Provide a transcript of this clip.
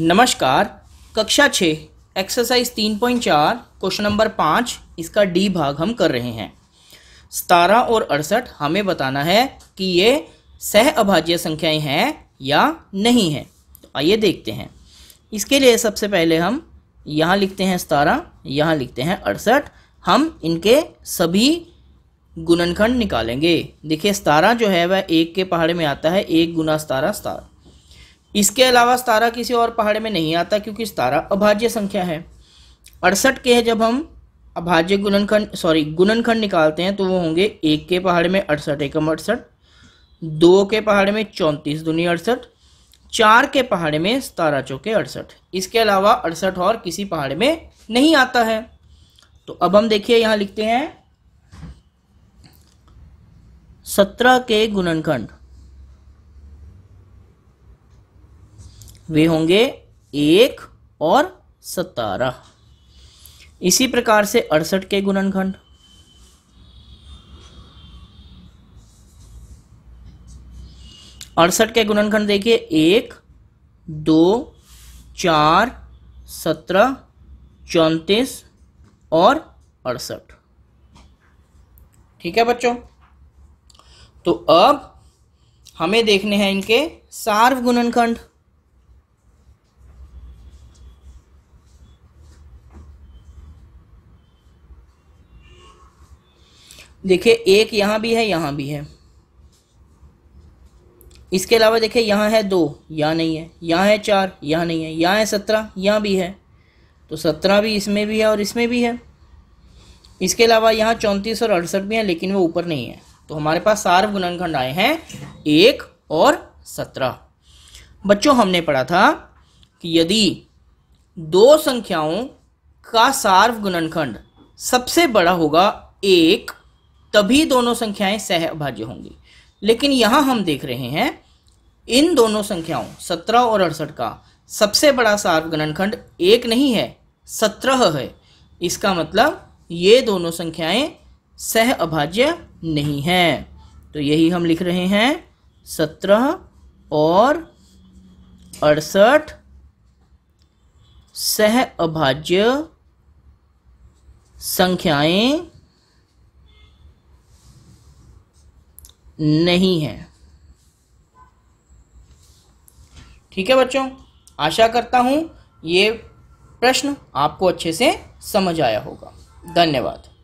नमस्कार कक्षा छः एक्सरसाइज तीन पॉइंट चार क्वेश्चन नंबर पाँच इसका डी भाग हम कर रहे हैं सतारह और अड़सठ हमें बताना है कि ये सह अभाज्य संख्याएं हैं या नहीं हैं तो आइए देखते हैं इसके लिए सबसे पहले हम यहाँ लिखते हैं सतारह यहाँ लिखते हैं अड़सठ हम इनके सभी गुणनखंड निकालेंगे देखिए सतारह जो है वह एक के पहाड़े में आता है एक गुना सतारह सतारह इसके अलावा सतारा किसी और पहाड़ में नहीं आता क्योंकि सतारा अभाज्य संख्या है अड़सठ के है जब हम अभाज्य गुणनखंड सॉरी गुणनखंड निकालते हैं तो वो होंगे एक के पहाड़ में अड़सठ एकम अड़सठ दो के पहाड़ में चौंतीस दुनिया अड़सठ चार के पहाड़ में सतारह चौके अड़सठ इसके अलावा अड़सठ और किसी पहाड़ में नहीं आता है तो अब हम देखिए यहाँ लिखते हैं सत्रह के गुणनखंड वे होंगे एक और सतारह इसी प्रकार से अड़सठ के गुणनखंड अड़सठ के गुणनखंड देखिए एक दो चार सत्रह चौंतीस और अड़सठ ठीक है बच्चों तो अब हमें देखने हैं इनके सार्व गुणनखंड देखिए एक यहाँ भी है यहां भी है इसके अलावा देखिए यहां है दो यहाँ नहीं है यहाँ है चार यहाँ नहीं है यहाँ है सत्रह यहां भी है तो सत्रह भी इसमें भी है और इसमें भी है इसके अलावा यहाँ चौंतीस और अड़सठ भी है लेकिन वो ऊपर नहीं है तो हमारे पास सार्व गुणनखंड आए हैं एक और सत्रह बच्चों हमने पढ़ा था कि यदि दो संख्याओं का सार्व गुणनखंड सबसे बड़ा होगा एक तभी दोनों संख्याएं सहभाज्य होंगी लेकिन यहां हम देख रहे हैं इन दोनों संख्याओं सत्रह और अड़सठ का सबसे बड़ा सार्व खंड एक नहीं है सत्रह है इसका मतलब ये दोनों संख्याएं सह अभाज्य नहीं हैं तो यही हम लिख रहे हैं सत्रह और अड़सठ सह अभाज्य संख्याएं नहीं है ठीक है बच्चों आशा करता हूँ ये प्रश्न आपको अच्छे से समझ आया होगा धन्यवाद